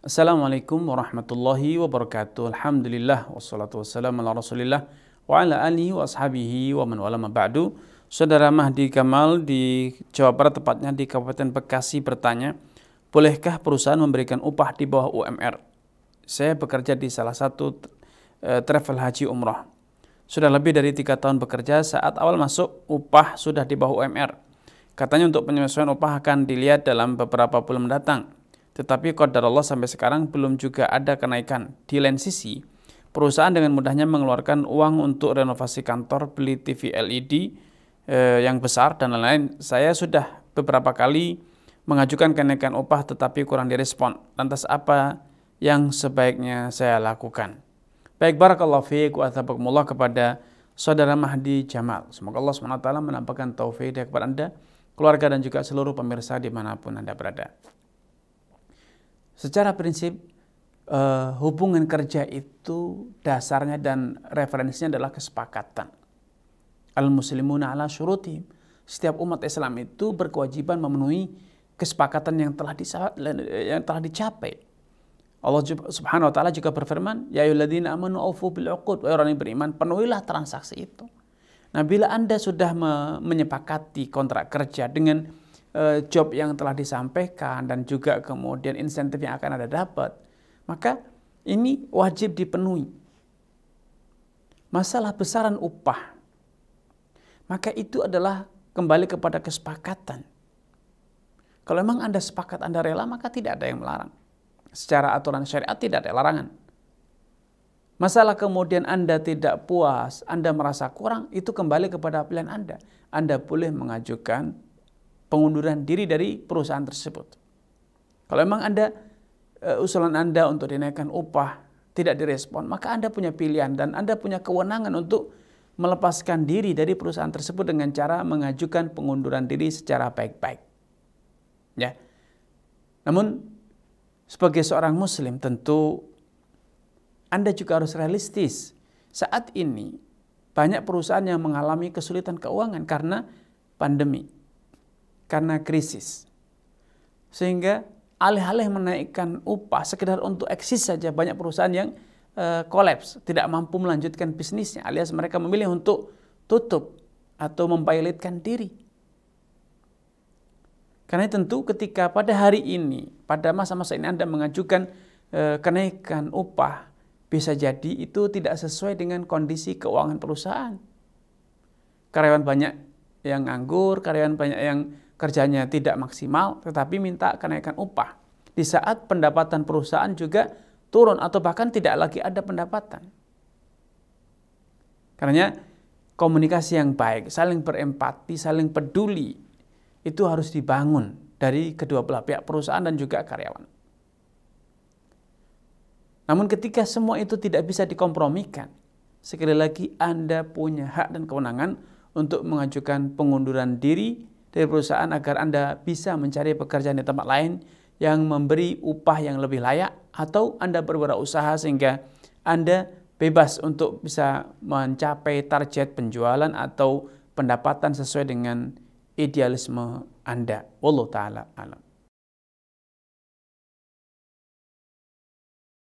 Assalamualaikum warahmatullahi wabarakatuh. Alhamdulillah wassalatu wassalamu ala Rasulillah wa ala alihi wa ashabihi wa man wala ba'du. Saudara Mahdi Kamal di Jawa Barat tepatnya di Kabupaten Bekasi bertanya, "Bolehkah perusahaan memberikan upah di bawah UMR?" Saya bekerja di salah satu uh, travel haji umrah. Sudah lebih dari tiga tahun bekerja, saat awal masuk upah sudah di bawah UMR. Katanya untuk penyesuaian upah akan dilihat dalam beberapa bulan mendatang. Tetapi kodar Allah sampai sekarang belum juga ada kenaikan. Di lain sisi, perusahaan dengan mudahnya mengeluarkan uang untuk renovasi kantor, beli TV LED eh, yang besar, dan lain-lain. Saya sudah beberapa kali mengajukan kenaikan upah tetapi kurang direspon. Lantas apa yang sebaiknya saya lakukan? Baik, Barakallahu atas wa kepada Saudara Mahdi Jamal. Semoga Allah SWT menampakkan taufik kepada Anda, keluarga dan juga seluruh pemirsa dimanapun Anda berada secara prinsip uh, hubungan kerja itu dasarnya dan referensinya adalah kesepakatan. Al-muslimuna ala syuruti. Setiap umat Islam itu berkewajiban memenuhi kesepakatan yang telah yang telah dicapai. Allah Subhanahu wa taala juga berfirman, "Ya ayyuhalladzina amanu awfu bil'uqud. orang yang beriman, penuhilah transaksi itu. Nah, bila Anda sudah menyepakati kontrak kerja dengan Eh, job yang telah disampaikan dan juga kemudian insentif yang akan anda dapat, maka ini wajib dipenuhi. Masalah besaran upah, maka itu adalah kembali kepada kesepakatan. Kalau memang Anda sepakat, Anda rela, maka tidak ada yang melarang. Secara aturan syariat tidak ada larangan. Masalah kemudian Anda tidak puas, Anda merasa kurang, itu kembali kepada pilihan Anda. Anda boleh mengajukan pengunduran diri dari perusahaan tersebut. Kalau memang Anda eh, usulan Anda untuk dinaikkan upah tidak direspon, maka Anda punya pilihan dan Anda punya kewenangan untuk melepaskan diri dari perusahaan tersebut dengan cara mengajukan pengunduran diri secara baik-baik. Ya. Namun sebagai seorang muslim tentu Anda juga harus realistis. Saat ini banyak perusahaan yang mengalami kesulitan keuangan karena pandemi karena krisis. Sehingga alih-alih menaikkan upah sekedar untuk eksis saja banyak perusahaan yang eh, kolaps, uh, tidak mampu melanjutkan bisnisnya alias mereka memilih untuk tutup atau membailitkan diri. Karena tentu ketika pada hari ini, pada masa-masa ini Anda mengajukan e, kenaikan upah, bisa jadi itu tidak sesuai dengan kondisi keuangan perusahaan. Karyawan banyak yang nganggur, karyawan banyak yang kerjanya tidak maksimal, tetapi minta kenaikan upah. Di saat pendapatan perusahaan juga turun atau bahkan tidak lagi ada pendapatan. Karena komunikasi yang baik, saling berempati, saling peduli, itu harus dibangun dari kedua belah pihak perusahaan dan juga karyawan. Namun ketika semua itu tidak bisa dikompromikan, sekali lagi Anda punya hak dan kewenangan untuk mengajukan pengunduran diri dari perusahaan agar Anda bisa mencari pekerjaan di tempat lain yang memberi upah yang lebih layak atau Anda berwirausaha sehingga Anda bebas untuk bisa mencapai target penjualan atau pendapatan sesuai dengan idealisme Anda. Wallahu taala alam.